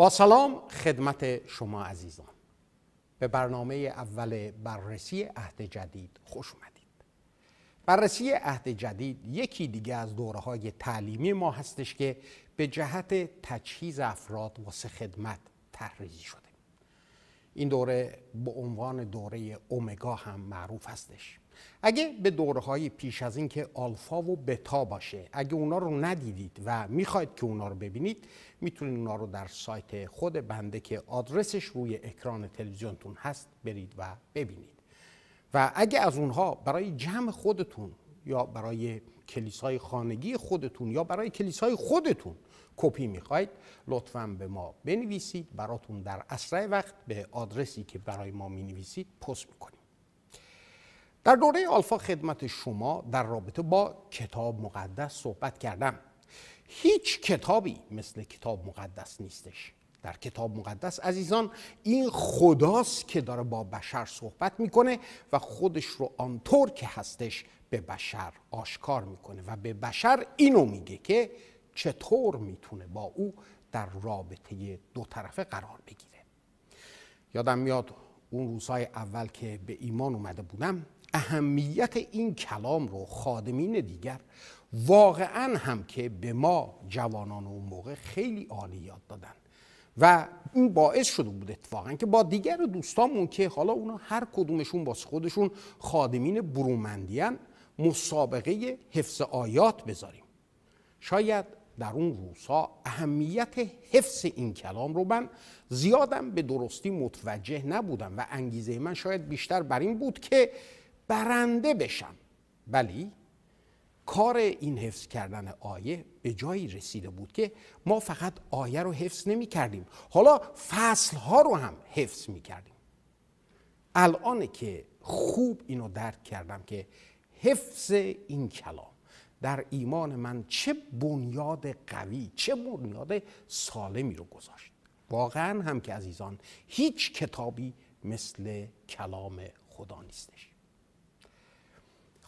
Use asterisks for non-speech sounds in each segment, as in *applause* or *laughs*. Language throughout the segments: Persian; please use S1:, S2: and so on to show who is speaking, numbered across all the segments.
S1: با سلام خدمت شما عزیزان به برنامه اول بررسی عهد جدید خوش اومدید بررسی عهد جدید یکی دیگه از دوره های تعلیمی ما هستش که به جهت تجهیز افراد واسه خدمت تحریزی شده این دوره به عنوان دوره اومگا هم معروف هستش اگه به دورهای پیش از اینکه آلفا و بتا باشه اگه اونا رو ندیدید و میخواید که اونا رو ببینید میتونید اونا رو در سایت خود بنده که آدرسش روی اکران تلویزیونتون هست برید و ببینید و اگه از اونها برای جمع خودتون یا برای کلیسای خانگی خودتون یا برای کلیسای خودتون کپی میخواید لطفا به ما بنویسید براتون در اسرع وقت به آدرسی که برای ما مینویسید پست میکنیم در دوره آلفا خدمت شما در رابطه با کتاب مقدس صحبت کردم هیچ کتابی مثل کتاب مقدس نیستش در کتاب مقدس عزیزان این خداست که داره با بشر صحبت میکنه و خودش رو آنطور که هستش به بشر آشکار میکنه و به بشر اینو میگه که چطور میتونه با او در رابطه دو طرفه قرار بگیره یادم میاد اون روزهای اول که به ایمان اومده بودم اهمیت این کلام رو خادمین دیگر واقعا هم که به ما جوانان اون موقع خیلی عالی یاد دادن و این باعث شده بود اتفاقا که با دیگر دوستامون که حالا اونا هر کدومشون باز خودشون خادمین برومندیان مسابقه حفظ آیات بذاریم شاید در اون روزها اهمیت حفظ این کلام رو من زیادم به درستی متوجه نبودم و انگیزه من شاید بیشتر بر این بود که برنده بشم ولی کار این حفظ کردن آیه به جایی رسیده بود که ما فقط آیه رو حفظ نمی کردیم حالا فصل ها رو هم حفظ می کردیم الان که خوب اینو درک کردم که حفظ این کلام در ایمان من چه بنیاد قوی چه بنیاد سالمی رو گذاشت واقعا هم که عزیزان هیچ کتابی مثل کلام خدا نیستش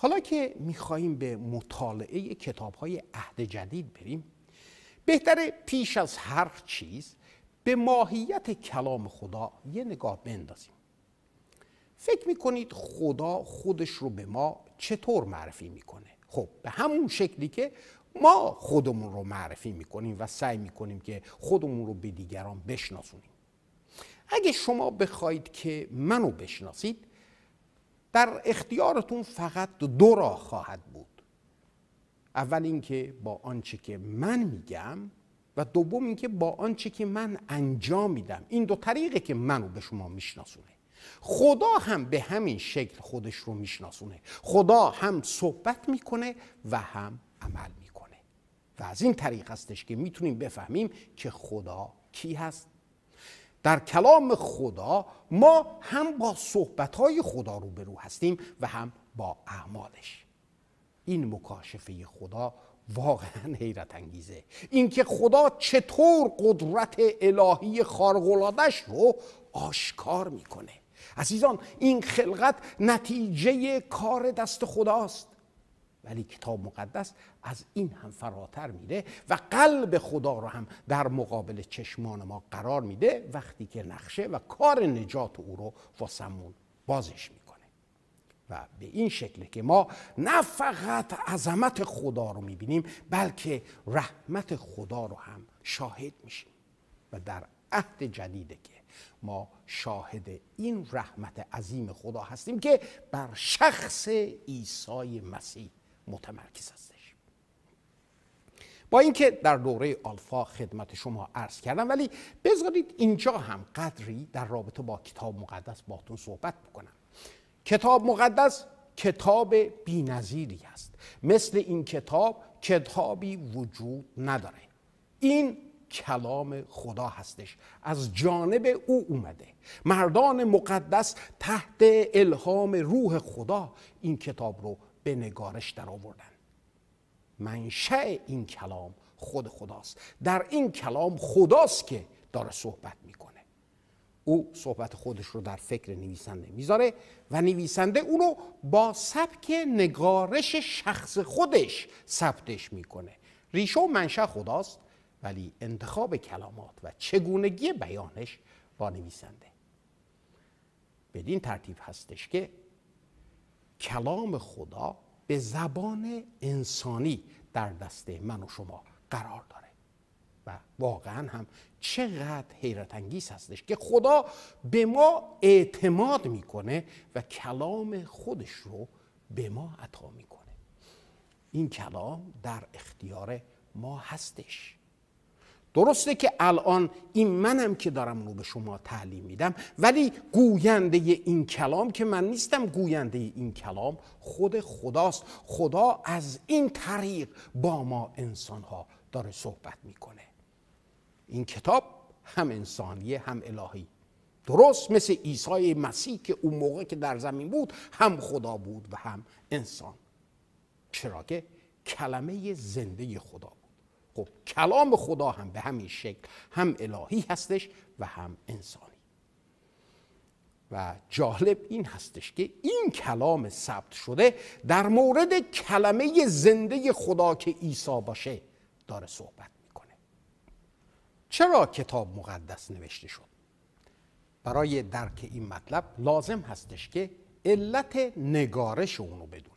S1: حالا که میخواییم به مطالعه کتاب های عهد جدید بریم بهتره پیش از هر چیز به ماهیت کلام خدا یه نگاه بندازیم فکر میکنید خدا خودش رو به ما چطور معرفی میکنه خب به همون شکلی که ما خودمون رو معرفی میکنیم و سعی میکنیم که خودمون رو به دیگران بشناسونیم اگه شما بخواید که منو بشناسید در اختیارتون فقط دو راه خواهد بود اول اینکه با آنچه که من میگم و دوم اینکه با آنچه که من انجام میدم این دو طریقه که منو به شما میشناسونه خدا هم به همین شکل خودش رو میشناسونه خدا هم صحبت میکنه و هم عمل میکنه و از این طریق هستش که میتونیم بفهمیم که خدا کی هست در کلام خدا ما هم با صحبتهای خدا روبرو هستیم و هم با اعمالش این مکاشفه خدا واقعا حیرت انگیزه اینکه خدا چطور قدرت الهی خارق‌العاده‌اش رو آشکار میکنه عزیزان این خلقت نتیجه کار دست خداست ولی کتاب مقدس از این هم فراتر میره و قلب خدا رو هم در مقابل چشمان ما قرار میده وقتی که نقشه و کار نجات او رو واسمون بازش میکنه و به این شکل که ما نه فقط عظمت خدا رو میبینیم بلکه رحمت خدا رو هم شاهد میشیم و در عهد جدیده که ما شاهد این رحمت عظیم خدا هستیم که بر شخص عیسی مسیح متمرکز هستش با اینکه در دوره آلفا خدمت شما عرض کردم ولی بذارید اینجا هم قدری در رابطه با کتاب مقدس باتون صحبت بکنم کتاب مقدس کتاب بینظیری است مثل این کتاب کتابی وجود نداره این کلام خدا هستش از جانب او اومده مردان مقدس تحت الهام روح خدا این کتاب رو به نگارش در آوردن منشأ این کلام خود خداست در این کلام خداست که داره صحبت میکنه او صحبت خودش رو در فکر نویسنده میذاره و نویسنده اونو با سبک نگارش شخص خودش ثبتش میکنه ریشه و منشأ خداست ولی انتخاب کلامات و چگونگی بیانش با نویسنده بدین ترتیب هستش که کلام خدا به زبان انسانی در دست من و شما قرار داره و واقعا هم چقدر حیرت انگیز هستش که خدا به ما اعتماد میکنه و کلام خودش رو به ما عطا میکنه این کلام در اختیار ما هستش درسته که الان این منم که دارم رو به شما تعلیم میدم ولی گوینده این کلام که من نیستم گوینده این کلام خود خداست خدا از این طریق با ما انسانها داره صحبت میکنه این کتاب هم انسانیه هم الهی درست مثل عیسی مسیح که اون موقع که در زمین بود هم خدا بود و هم انسان چرا که کلمه زنده خدا بود خب کلام خدا هم به همین شکل هم الهی هستش و هم انسانی و جالب این هستش که این کلام ثبت شده در مورد کلمه زنده خدا که عیسی باشه داره صحبت میکنه چرا کتاب مقدس نوشته شد برای درک این مطلب لازم هستش که علت نگارش اونو بدون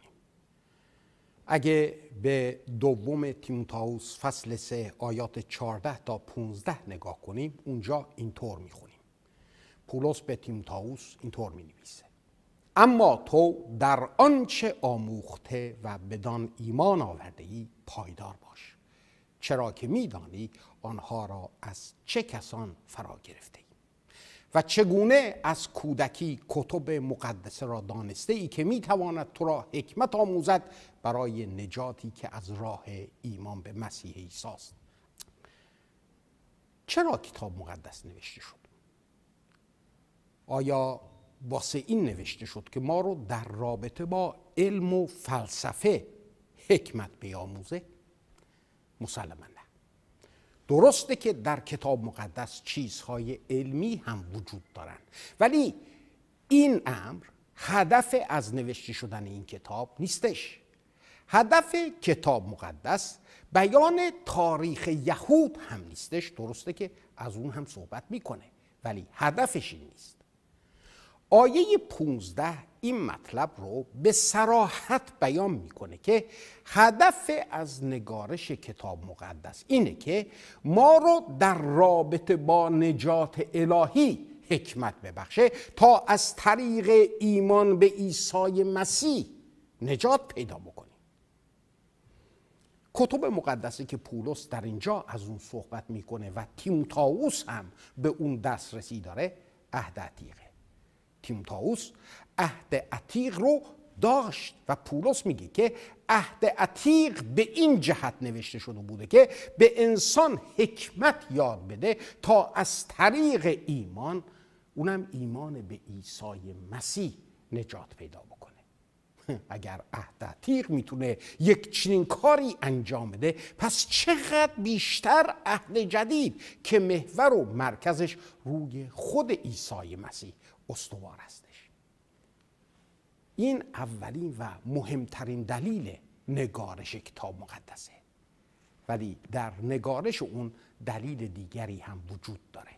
S1: اگه به دوم تیموتائوس فصل 3 آیات 14 تا 15 نگاه کنیم اونجا اینطور میخونیم پولس به تیموتائوس اینطور مینویسه اما تو در آنچه آموخته و بدان ایمان آورده ای پایدار باش چرا که میدانی آنها را از چه کسان فرا گرفته ای و چگونه از کودکی کتب مقدسه را دانسته ای که میتواند تو را حکمت آموزد برای نجاتی که از راه ایمان به مسیح ایساست چرا کتاب مقدس نوشته شد آیا واسه این نوشته شد که ما رو در رابطه با علم و فلسفه حکمت بیاموزه مسلما نه درسته که در کتاب مقدس چیزهای علمی هم وجود دارن ولی این امر هدف از نوشته شدن این کتاب نیستش هدف کتاب مقدس بیان تاریخ یهود هم نیستش درسته که از اون هم صحبت میکنه ولی هدفش این نیست آیه 15 این مطلب رو به سراحت بیان میکنه که هدف از نگارش کتاب مقدس اینه که ما رو در رابطه با نجات الهی حکمت ببخشه تا از طریق ایمان به عیسی مسیح نجات پیدا بکنه کتب مقدسی که پولس در اینجا از اون صحبت میکنه و تیمتاوس هم به اون دسترسی داره عهد عتیقه تیمتاوس عهد عتیق رو داشت و پولس میگه که عهد عتیق به این جهت نوشته شده بوده که به انسان حکمت یاد بده تا از طریق ایمان اونم ایمان به عیسی مسیح نجات پیدا بود. اگر عهده تیغ میتونه یک چنین کاری انجام بده پس چقدر بیشتر عهد جدید که محور و مرکزش روی خود ایسای مسیح استوار هستش این اولین و مهمترین دلیل نگارش کتاب مقدسه ولی در نگارش اون دلیل دیگری هم وجود داره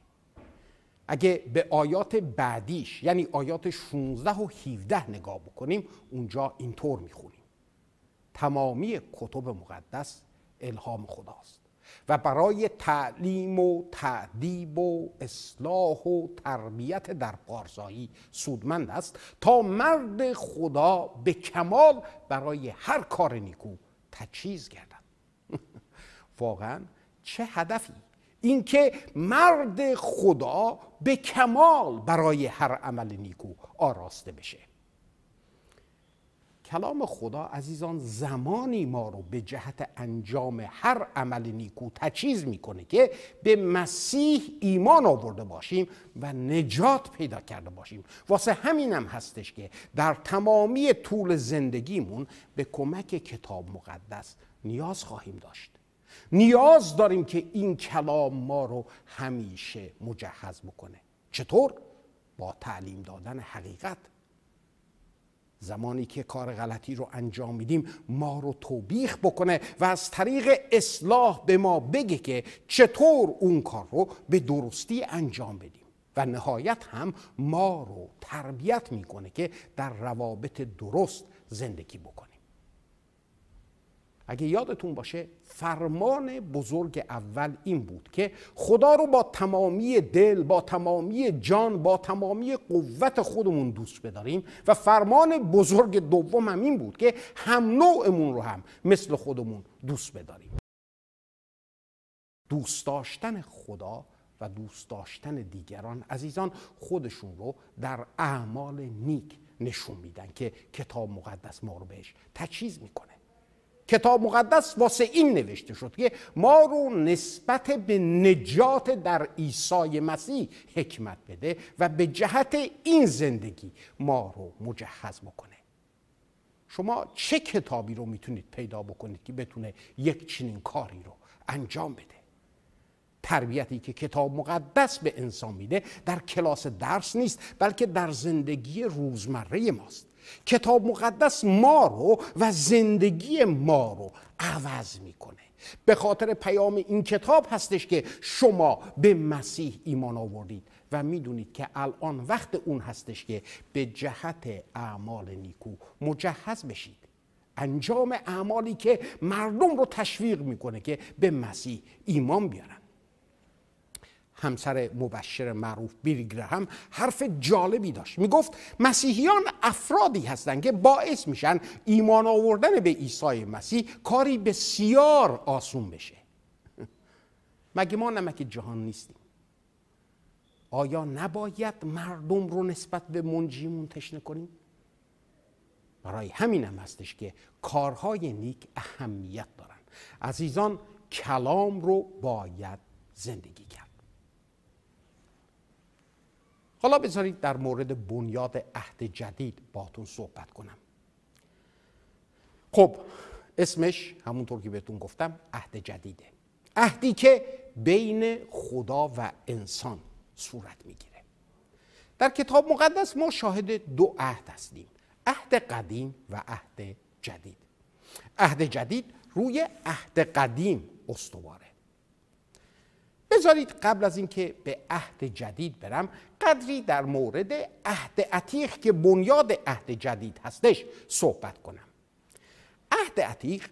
S1: اگه به آیات بعدیش یعنی آیات 16 و 17 نگاه بکنیم اونجا اینطور میخونیم تمامی کتب مقدس الهام خداست و برای تعلیم و تعدیب و اصلاح و تربیت در قارزایی سودمند است تا مرد خدا به کمال برای هر کار نیکو تجهیز گردد *laughs* واقعا چه هدفی اینکه مرد خدا به کمال برای هر عمل نیکو آراسته بشه کلام خدا عزیزان زمانی ما رو به جهت انجام هر عمل نیکو تجهیز میکنه که به مسیح ایمان آورده باشیم و نجات پیدا کرده باشیم واسه همینم هستش که در تمامی طول زندگیمون به کمک کتاب مقدس نیاز خواهیم داشت نیاز داریم که این کلام ما رو همیشه مجهز بکنه چطور؟ با تعلیم دادن حقیقت زمانی که کار غلطی رو انجام میدیم ما رو توبیخ بکنه و از طریق اصلاح به ما بگه که چطور اون کار رو به درستی انجام بدیم و نهایت هم ما رو تربیت میکنه که در روابط درست زندگی بکنه اگه یادتون باشه فرمان بزرگ اول این بود که خدا رو با تمامی دل با تمامی جان با تمامی قوت خودمون دوست بداریم و فرمان بزرگ دوم هم این بود که هم نوعمون رو هم مثل خودمون دوست بداریم دوست داشتن خدا و دوست داشتن دیگران عزیزان خودشون رو در اعمال نیک نشون میدن که کتاب مقدس ما رو بهش تجهیز میکنه کتاب مقدس واسه این نوشته شد که ما رو نسبت به نجات در عیسی مسیح حکمت بده و به جهت این زندگی ما رو مجهز بکنه شما چه کتابی رو میتونید پیدا بکنید که بتونه یک چنین کاری رو انجام بده تربیتی که کتاب مقدس به انسان میده در کلاس درس نیست بلکه در زندگی روزمره ماست کتاب مقدس ما رو و زندگی ما رو عوض میکنه به خاطر پیام این کتاب هستش که شما به مسیح ایمان آوردید و میدونید که الان وقت اون هستش که به جهت اعمال نیکو مجهز بشید انجام اعمالی که مردم رو تشویق میکنه که به مسیح ایمان بیارن همسر مبشر معروف بیرگره هم حرف جالبی داشت میگفت مسیحیان افرادی هستند که باعث میشن ایمان آوردن به عیسی مسیح کاری بسیار آسون بشه مگه ما نمک جهان نیستیم آیا نباید مردم رو نسبت به منجیمون تشنه کنیم برای همین هم هستش که کارهای نیک اهمیت دارن عزیزان کلام رو باید زندگی کرد حالا بذارید در مورد بنیاد عهد جدید باتون صحبت کنم خب اسمش همونطور که بهتون گفتم عهد جدیده عهدی که بین خدا و انسان صورت میگیره در کتاب مقدس ما شاهد دو عهد هستیم عهد قدیم و عهد جدید عهد جدید روی عهد قدیم استواره بذارید قبل از اینکه به عهد جدید برم قدری در مورد عهد عتیق که بنیاد عهد جدید هستش صحبت کنم عهد عتیق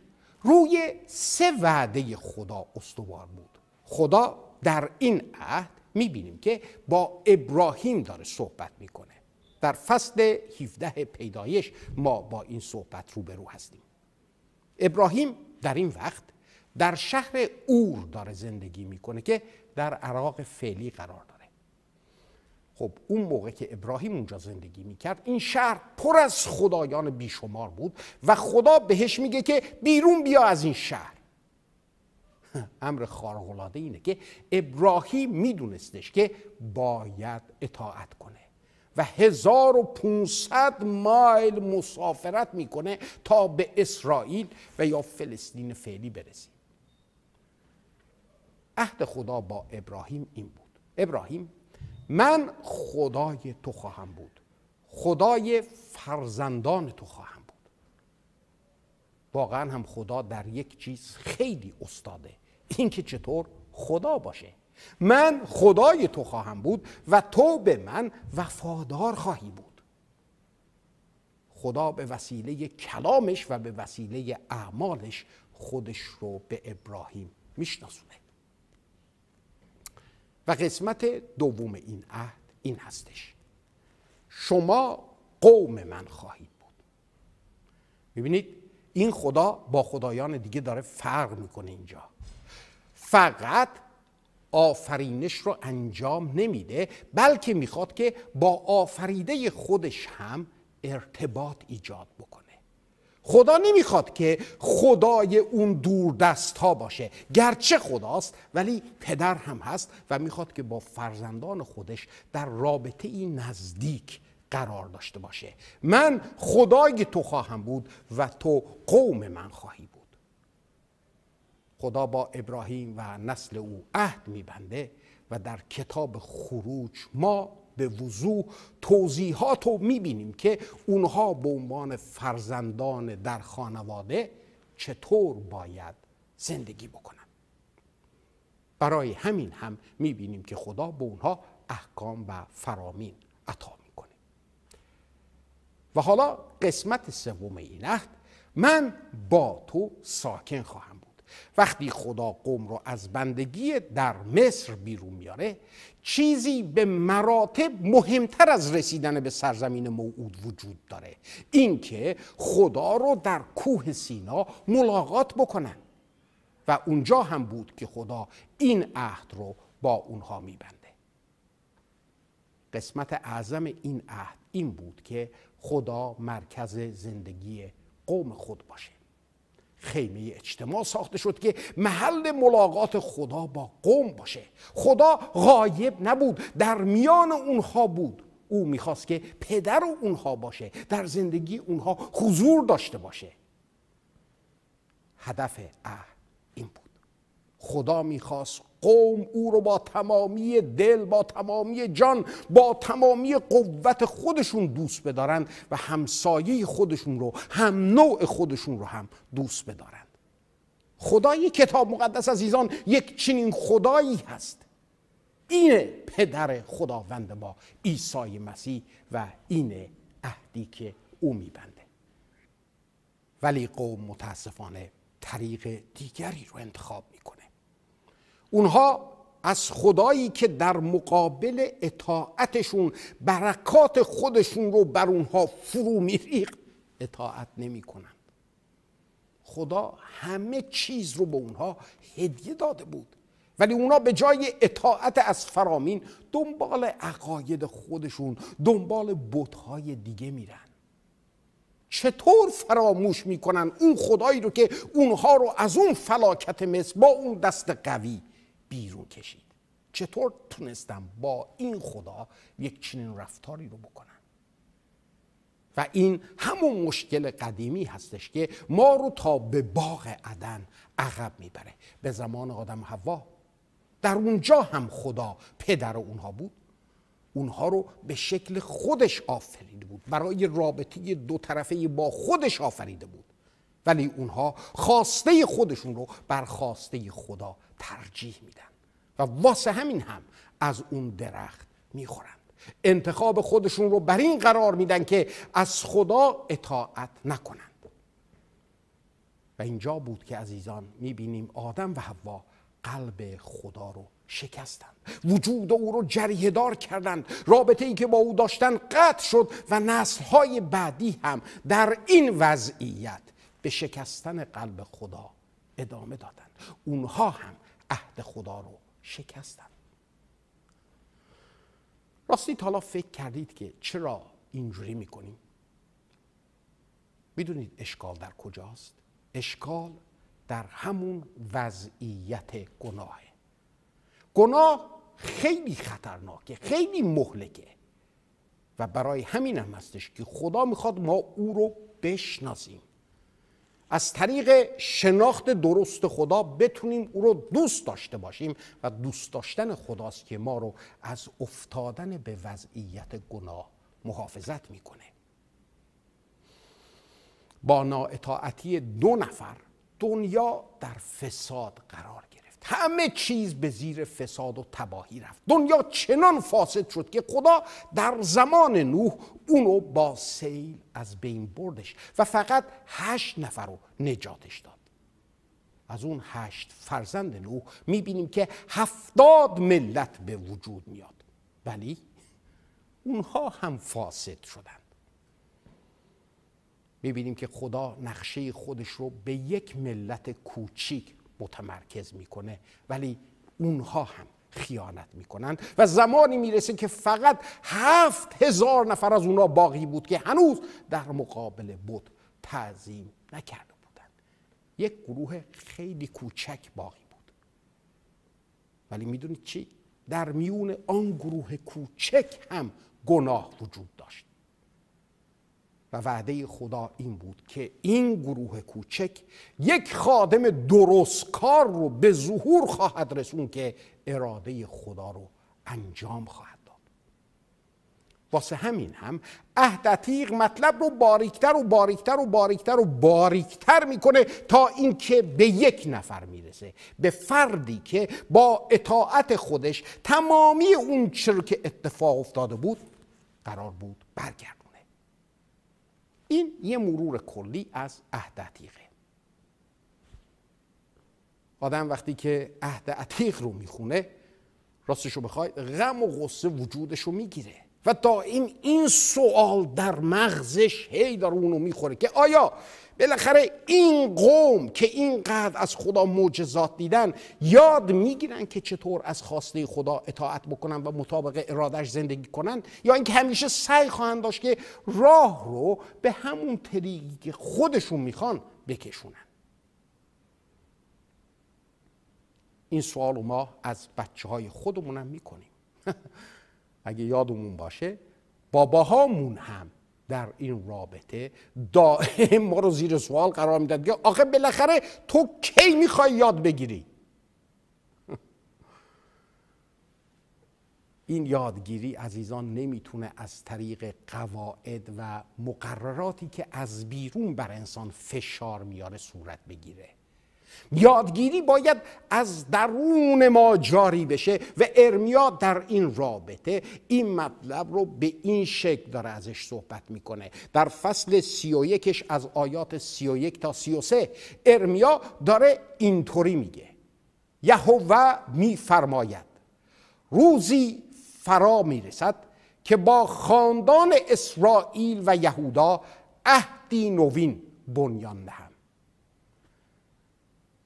S1: روی سه وعده خدا استوار بود خدا در این عهد میبینیم که با ابراهیم داره صحبت میکنه در فصل 17 پیدایش ما با این صحبت روبرو هستیم ابراهیم در این وقت در شهر اور داره زندگی میکنه که در عراق فعلی قرار داره خب اون موقع که ابراهیم اونجا زندگی میکرد این شهر پر از خدایان بیشمار بود و خدا بهش میگه که بیرون بیا از این شهر *laughs* امر خارقلاده اینه که ابراهیم میدونستش که باید اطاعت کنه و 1500 مایل مسافرت میکنه تا به اسرائیل و یا فلسطین فعلی برسید عهد خدا با ابراهیم این بود ابراهیم من خدای تو خواهم بود خدای فرزندان تو خواهم بود واقعا هم خدا در یک چیز خیلی استاده اینکه چطور خدا باشه من خدای تو خواهم بود و تو به من وفادار خواهی بود خدا به وسیله کلامش و به وسیله اعمالش خودش رو به ابراهیم میشناسونه و قسمت دوم این عهد این هستش شما قوم من خواهید بود میبینید این خدا با خدایان دیگه داره فرق میکنه اینجا فقط آفرینش رو انجام نمیده بلکه میخواد که با آفریده خودش هم ارتباط ایجاد بکنه خدا نمیخواد که خدای اون دور دست ها باشه گرچه خداست ولی پدر هم هست و میخواد که با فرزندان خودش در رابطه ای نزدیک قرار داشته باشه من خدای تو خواهم بود و تو قوم من خواهی بود خدا با ابراهیم و نسل او عهد میبنده و در کتاب خروج ما به وضوح توضیحات رو میبینیم که اونها به عنوان فرزندان در خانواده چطور باید زندگی بکنن برای همین هم میبینیم که خدا به اونها احکام و فرامین عطا میکنه و حالا قسمت سوم این عهد من با تو ساکن خواهم وقتی خدا قوم رو از بندگی در مصر بیرون میاره چیزی به مراتب مهمتر از رسیدن به سرزمین موعود وجود داره اینکه خدا رو در کوه سینا ملاقات بکنن و اونجا هم بود که خدا این عهد رو با اونها میبنده قسمت اعظم این عهد این بود که خدا مرکز زندگی قوم خود باشه خیمه اجتماع ساخته شد که محل ملاقات خدا با قوم باشه خدا غایب نبود در میان اونها بود او میخواست که پدر اونها باشه در زندگی اونها حضور داشته باشه هدف اه این بود خدا میخواست قوم او رو با تمامی دل با تمامی جان با تمامی قوت خودشون دوست بدارن و همسایه خودشون رو هم نوع خودشون رو هم دوست بدارن خدای کتاب مقدس عزیزان یک چنین خدایی هست اینه پدر خداوند ما عیسی مسیح و اینه عهدی که او میبنده ولی قوم متاسفانه طریق دیگری رو انتخاب میکنه اونها از خدایی که در مقابل اطاعتشون برکات خودشون رو بر اونها فرو میریق اطاعت کنند خدا همه چیز رو به اونها هدیه داده بود ولی اونها به جای اطاعت از فرامین دنبال عقاید خودشون دنبال بتهای دیگه میرن چطور فراموش میکنن اون خدایی رو که اونها رو از اون فلاکت مصر با اون دست قوی بیرون کشید چطور تونستم با این خدا یک چنین رفتاری رو بکنم و این همون مشکل قدیمی هستش که ما رو تا به باغ عدن عقب میبره به زمان آدم هوا در اونجا هم خدا پدر اونها بود اونها رو به شکل خودش آفریده بود برای رابطه دو طرفه با خودش آفریده بود ولی اونها خواسته خودشون رو بر خواسته خدا ترجیح میدن و واسه همین هم از اون درخت میخورند انتخاب خودشون رو بر این قرار میدن که از خدا اطاعت نکنند و اینجا بود که عزیزان میبینیم آدم و حوا قلب خدا رو شکستند وجود او رو جریه کردند رابطه ای که با او داشتن قطع شد و نسل های بعدی هم در این وضعیت به شکستن قلب خدا ادامه دادن اونها هم عهد خدا رو شکستن راستی حالا فکر کردید که چرا اینجوری میکنیم میدونید اشکال در کجاست اشکال در همون وضعیت گناه گناه خیلی خطرناکه خیلی مهلکه و برای همین هم هستش که خدا میخواد ما او رو بشناسیم از طریق شناخت درست خدا بتونیم او رو دوست داشته باشیم و دوست داشتن خداست که ما رو از افتادن به وضعیت گناه محافظت میکنه با نااطاعتی دو نفر دنیا در فساد قرار گرفت همه چیز به زیر فساد و تباهی رفت دنیا چنان فاسد شد که خدا در زمان نوح اونو با سیل از بین بردش و فقط هشت نفر رو نجاتش داد از اون هشت فرزند نوح میبینیم که هفتاد ملت به وجود میاد ولی اونها هم فاسد شدند میبینیم که خدا نقشه خودش رو به یک ملت کوچیک متمرکز میکنه ولی اونها هم خیانت میکنند و زمانی میرسه که فقط هفت هزار نفر از اونها باقی بود که هنوز در مقابل بود تعظیم نکرده بودند یک گروه خیلی کوچک باقی بود ولی میدونید چی؟ در میون آن گروه کوچک هم گناه وجود داشت و وعده خدا این بود که این گروه کوچک یک خادم درست کار رو به ظهور خواهد رسون که اراده خدا رو انجام خواهد داد واسه همین هم عهدتیق مطلب رو باریکتر و باریکتر و باریکتر و باریکتر میکنه تا اینکه به یک نفر میرسه به فردی که با اطاعت خودش تمامی اون چرا که اتفاق افتاده بود قرار بود برگرد این یه مرور کلی از عهد عتیقه آدم وقتی که عهد عتیق رو میخونه راستشو بخواید غم و غصه رو میگیره و دائم این سوال در مغزش هی در اونو میخوره که آیا بالاخره این قوم که اینقدر از خدا معجزات دیدن یاد میگیرن که چطور از خواسته خدا اطاعت بکنن و مطابق ارادش زندگی کنن یا اینکه همیشه سعی خواهند داشت که راه رو به همون طریقی که خودشون میخوان بکشونن این سوال ما از بچه های خودمونم میکنیم *laughs* اگه یادمون باشه باباهامون هم در این رابطه دائم ما رو زیر سوال قرار میداد که آخه بالاخره تو کی میخوای یاد بگیری *laughs* این یادگیری عزیزان نمیتونه از طریق قواعد و مقرراتی که از بیرون بر انسان فشار میاره صورت بگیره یادگیری باید از درون ما جاری بشه و ارمیا در این رابطه این مطلب رو به این شکل داره ازش صحبت میکنه در فصل سی و یکش از آیات سی و یک تا سی و سه ارمیا داره اینطوری میگه یهوه میفرماید روزی فرا میرسد که با خاندان اسرائیل و یهودا عهدی نوین بنیان نهد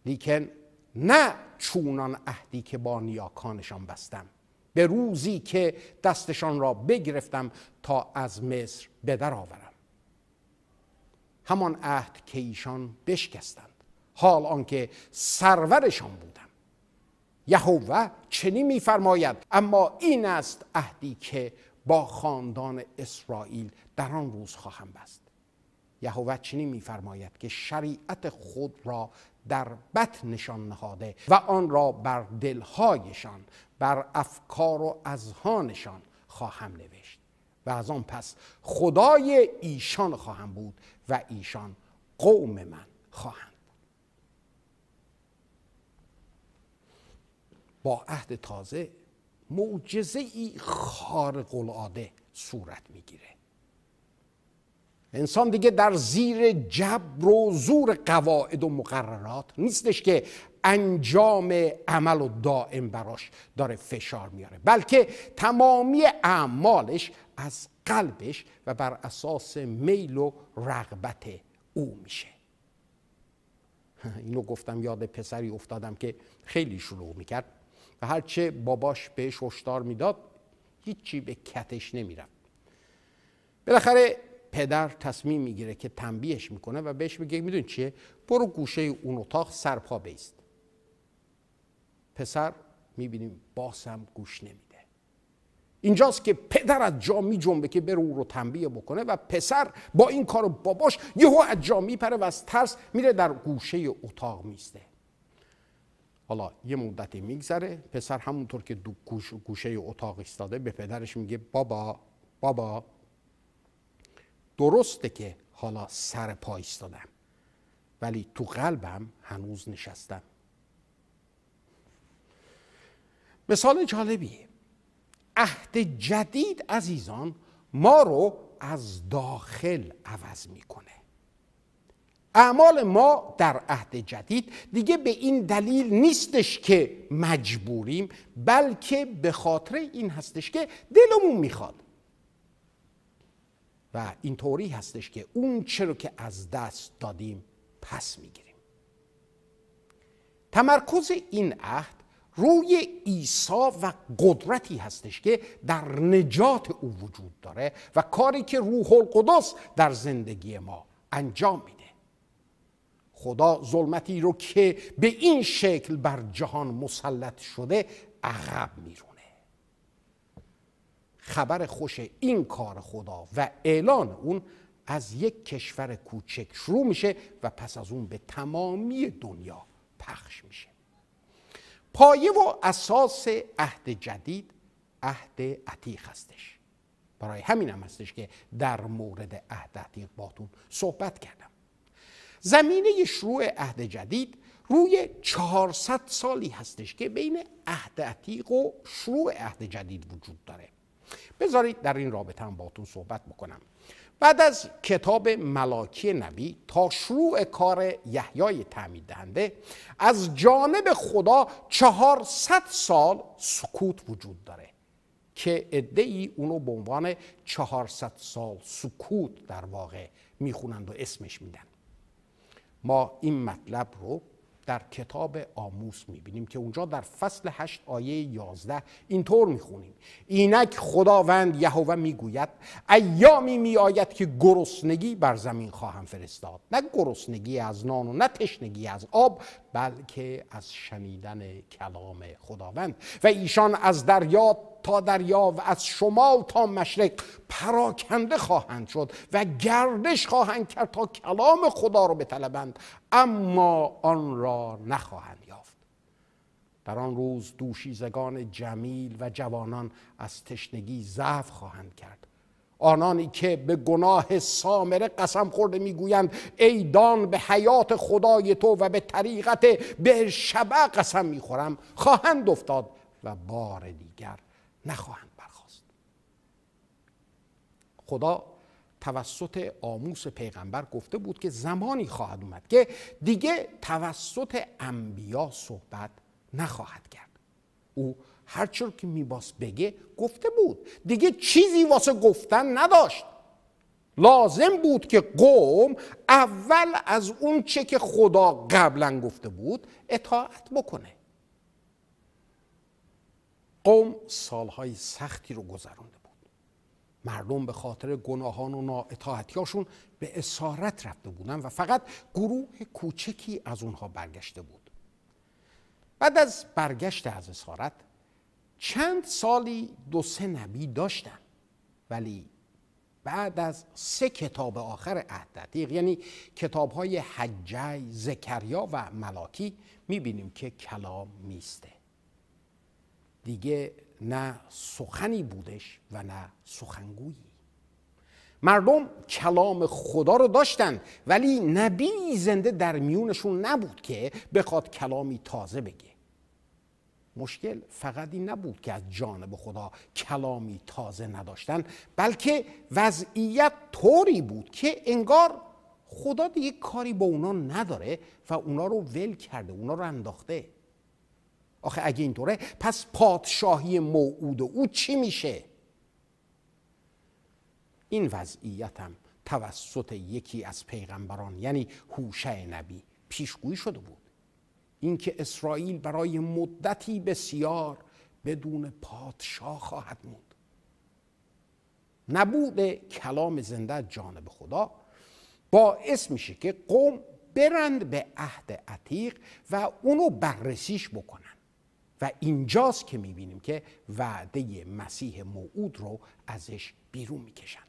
S1: لیکن نه چونان عهدی که با نیاکانشان بستم به روزی که دستشان را بگرفتم تا از مصر به آورم همان عهد که ایشان بشکستند حال آنکه سرورشان بودم یهوه چنین میفرماید اما این است عهدی که با خاندان اسرائیل در آن روز خواهم بست چنین میفرماید که شریعت خود را در نشان نهاده و آن را بر دلهایشان بر افکار و اذهانشان خواهم نوشت و از آن پس خدای ایشان خواهم بود و ایشان قوم من خواهند با عهد تازه معجزه ای خارق العاده صورت میگیره انسان دیگه در زیر جبر و زور قواعد و مقررات نیستش که انجام عمل و دائم براش داره فشار میاره بلکه تمامی اعمالش از قلبش و بر اساس میل و رغبت او میشه *laughs* اینو گفتم یاد پسری افتادم که خیلی شروع میکرد و هرچه باباش بهش هشدار میداد هیچی به کتش نمیرم بالاخره پدر تصمیم میگیره که تنبیهش میکنه و بهش میگه میدون چیه برو گوشه اون اتاق سرپا بیست پسر میبینیم باسم گوش نمیده اینجاست که پدر از جا میجنبه که بره او رو تنبیه بکنه و پسر با این کار باباش یهو از جا میپره و از ترس میره در گوشه اتاق میسته حالا یه مدتی میگذره پسر همونطور که دو گوش، گوشه اتاق ایستاده به پدرش میگه بابا بابا درسته که حالا سر پا ایستادم ولی تو قلبم هنوز نشستم مثال جالبیه عهد جدید عزیزان ما رو از داخل عوض میکنه اعمال ما در عهد جدید دیگه به این دلیل نیستش که مجبوریم بلکه به خاطر این هستش که دلمون میخواد و این طوری هستش که اون چرا که از دست دادیم پس میگیریم تمرکز این عهد روی عیسی و قدرتی هستش که در نجات او وجود داره و کاری که روح القدس در زندگی ما انجام میده خدا ظلمتی رو که به این شکل بر جهان مسلط شده عقب میرو خبر خوش این کار خدا و اعلان اون از یک کشور کوچک شروع میشه و پس از اون به تمامی دنیا پخش میشه پایه و اساس عهد جدید عهد عتیق هستش برای همین هم هستش که در مورد عهد عتیق باتون صحبت کردم زمینه شروع عهد جدید روی 400 سالی هستش که بین عهد عتیق و شروع عهد جدید وجود داره بذارید در این رابطه هم باتون صحبت بکنم بعد از کتاب ملاکی نبی تا شروع کار یحیای تعمید دهنده از جانب خدا چهارصد سال سکوت وجود داره که عده ای اونو به عنوان 400 سال سکوت در واقع میخونند و اسمش میدن ما این مطلب رو در کتاب آموس میبینیم که اونجا در فصل 8 آیه 11 اینطور میخونیم اینک خداوند یهوه میگوید ایامی میآید که گرسنگی بر زمین خواهم فرستاد نه گرسنگی از نان و نه تشنگی از آب بلکه از شنیدن کلام خداوند و ایشان از دریا تا دریا و از شمال تا مشرق پراکنده خواهند شد و گردش خواهند کرد تا کلام خدا رو بطلبند اما آن را نخواهند یافت در آن روز دوشیزگان جمیل و جوانان از تشنگی ضعف خواهند کرد آنانی که به گناه سامره قسم خورده میگویند ای دان به حیات خدای تو و به طریقت به شبه قسم میخورم خواهند افتاد و بار دیگر نخواهند برخواست خدا توسط آموس پیغمبر گفته بود که زمانی خواهد اومد که دیگه توسط انبیا صحبت نخواهد کرد او هرچی که میباس بگه گفته بود دیگه چیزی واسه گفتن نداشت لازم بود که قوم اول از اون چه که خدا قبلا گفته بود اطاعت بکنه قوم سالهای سختی رو گذرانده بود مردم به خاطر گناهان و نااطاعتیاشون به اسارت رفته بودن و فقط گروه کوچکی از اونها برگشته بود بعد از برگشت از اسارت چند سالی دو سه نبی داشتن ولی بعد از سه کتاب آخر عهد یعنی کتاب های زکریا و ملاکی میبینیم که کلام میسته دیگه نه سخنی بودش و نه سخنگویی مردم کلام خدا رو داشتن ولی نبی زنده در میونشون نبود که بخواد کلامی تازه بگه مشکل فقط این نبود که از جانب خدا کلامی تازه نداشتن بلکه وضعیت طوری بود که انگار خدا دیگه کاری با اونا نداره و اونا رو ول کرده اونا رو انداخته آخه اگه اینطوره پس پادشاهی موعود او چی میشه این وضعیت هم توسط یکی از پیغمبران یعنی هوشع نبی پیشگویی شده بود اینکه اسرائیل برای مدتی بسیار بدون پادشاه خواهد موند نبود کلام زنده جانب خدا باعث میشه که قوم برند به عهد عتیق و اونو بررسیش بکنن و اینجاست که میبینیم که وعده مسیح موعود رو ازش بیرون میکشن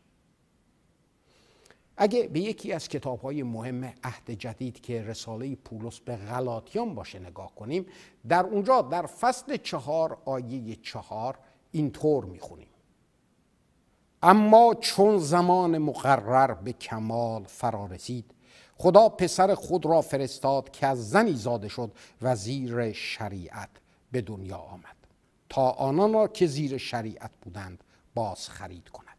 S1: اگه به یکی از کتاب های مهم عهد جدید که رساله پولس به غلاطیان باشه نگاه کنیم در اونجا در فصل چهار آیه چهار اینطور میخونیم اما چون زمان مقرر به کمال فرا رسید خدا پسر خود را فرستاد که از زنی زاده شد و زیر شریعت به دنیا آمد تا آنان را که زیر شریعت بودند باز خرید کند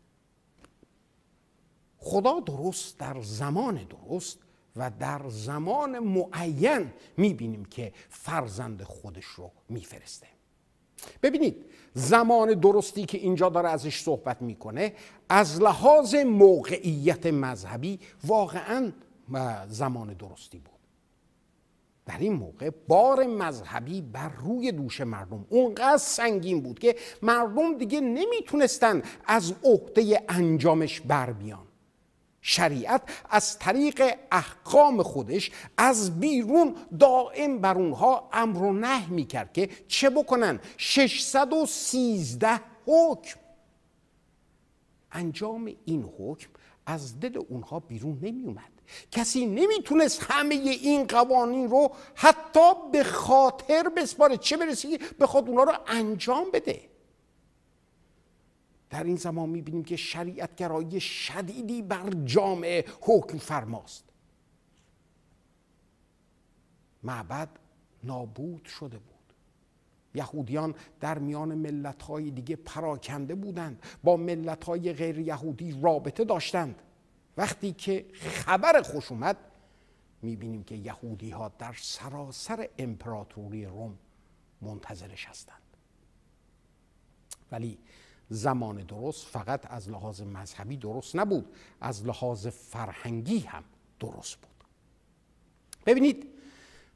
S1: خدا درست در زمان درست و در زمان معین میبینیم که فرزند خودش رو میفرسته ببینید زمان درستی که اینجا داره ازش صحبت میکنه از لحاظ موقعیت مذهبی واقعا زمان درستی بود در این موقع بار مذهبی بر روی دوش مردم اونقدر سنگین بود که مردم دیگه نمیتونستن از عهده انجامش بر بیان شریعت از طریق احکام خودش از بیرون دائم بر اونها امر و نه کرد که چه بکنن 613 حکم انجام این حکم از دل اونها بیرون نمی اومد کسی نمیتونست همه این قوانین رو حتی به خاطر بسپاره چه برسی به خود اونها رو انجام بده در این زمان میبینیم که شریعت گرایی شدیدی بر جامعه حکم فرماست معبد نابود شده بود یهودیان در میان ملتهای دیگه پراکنده بودند با ملتهای غیر یهودی رابطه داشتند وقتی که خبر خوش اومد میبینیم که یهودی ها در سراسر امپراتوری روم منتظرش هستند ولی زمان درست فقط از لحاظ مذهبی درست نبود از لحاظ فرهنگی هم درست بود ببینید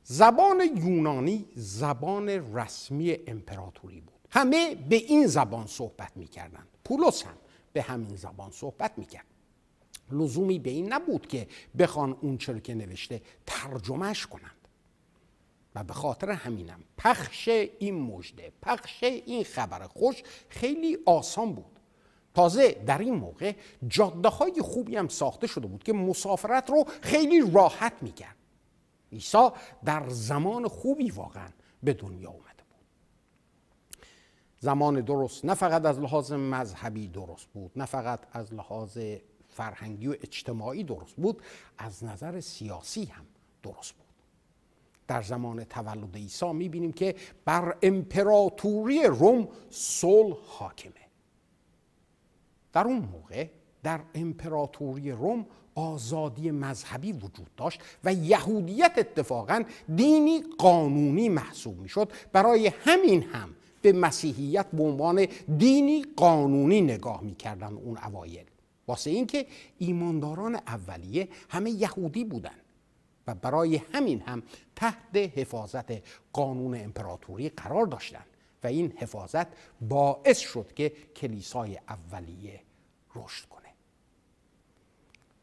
S1: زبان یونانی زبان رسمی امپراتوری بود همه به این زبان صحبت میکردند پولس هم به همین زبان صحبت میکرد لزومی به این نبود که بخوان اون چرا که نوشته ترجمهش کنن و به خاطر همینم پخش این مژده پخش این خبر خوش خیلی آسان بود تازه در این موقع جاده های خوبی هم ساخته شده بود که مسافرت رو خیلی راحت میکرد عیسی در زمان خوبی واقعا به دنیا اومده بود زمان درست نه فقط از لحاظ مذهبی درست بود نه فقط از لحاظ فرهنگی و اجتماعی درست بود از نظر سیاسی هم درست بود در زمان تولد عیسی میبینیم که بر امپراتوری روم صلح حاکمه در اون موقع در امپراتوری روم آزادی مذهبی وجود داشت و یهودیت اتفاقا دینی قانونی محسوب میشد برای همین هم به مسیحیت به عنوان دینی قانونی نگاه میکردن اون اوایل واسه اینکه ایمانداران اولیه همه یهودی بودند. و برای همین هم تحت حفاظت قانون امپراتوری قرار داشتند و این حفاظت باعث شد که کلیسای اولیه رشد کنه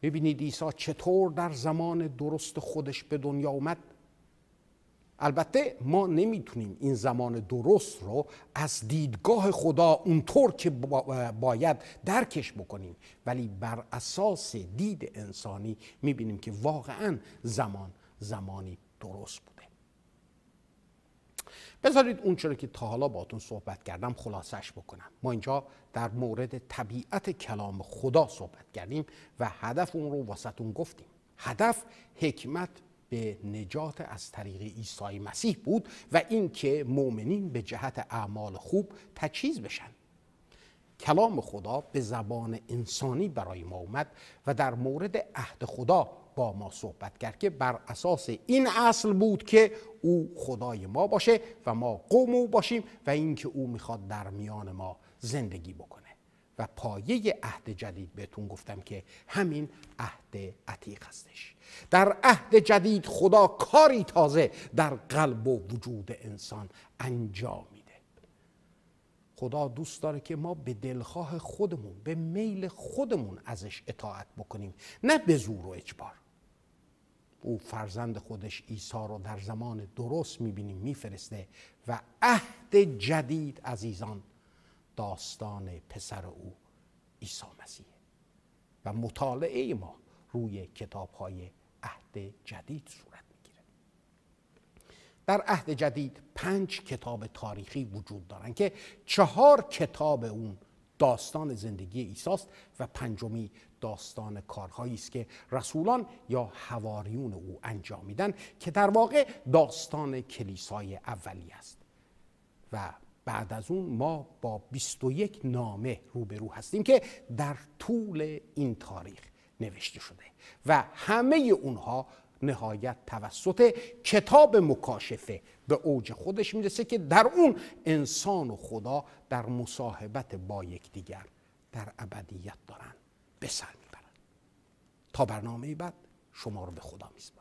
S1: ببینید عیسی چطور در زمان درست خودش به دنیا اومد البته ما نمیتونیم این زمان درست رو از دیدگاه خدا اونطور که باید درکش بکنیم ولی بر اساس دید انسانی میبینیم که واقعا زمان زمانی درست بوده بذارید اون چرا که تا حالا باتون صحبت کردم خلاصش بکنم ما اینجا در مورد طبیعت کلام خدا صحبت کردیم و هدف اون رو واسطون گفتیم هدف حکمت به نجات از طریق عیسی مسیح بود و اینکه مؤمنین به جهت اعمال خوب تجهیز بشن کلام خدا به زبان انسانی برای ما اومد و در مورد عهد خدا با ما صحبت کرد که بر اساس این اصل بود که او خدای ما باشه و ما قوم او باشیم و اینکه او میخواد در میان ما زندگی بکنه و پایه عهد جدید بهتون گفتم که همین عهد عتیق هستش در عهد جدید خدا کاری تازه در قلب و وجود انسان انجام میده خدا دوست داره که ما به دلخواه خودمون به میل خودمون ازش اطاعت بکنیم نه به زور و اجبار او فرزند خودش عیسی رو در زمان درست میبینیم میفرسته و عهد جدید عزیزان داستان پسر او عیسی مسیح و مطالعه ما روی کتاب های عهد جدید صورت میگیره در عهد جدید پنج کتاب تاریخی وجود دارند که چهار کتاب اون داستان زندگی ایساست و پنجمی داستان کارهایی است که رسولان یا حواریون او انجام میدن که در واقع داستان کلیسای اولی است و بعد از اون ما با 21 نامه روبرو هستیم که در طول این تاریخ نوشته شده و همه اونها نهایت توسط کتاب مکاشفه به اوج خودش میرسه که در اون انسان و خدا در مصاحبت با یکدیگر در ابدیت دارن به سر میبرن تا برنامه بعد شما رو به خدا میسپارم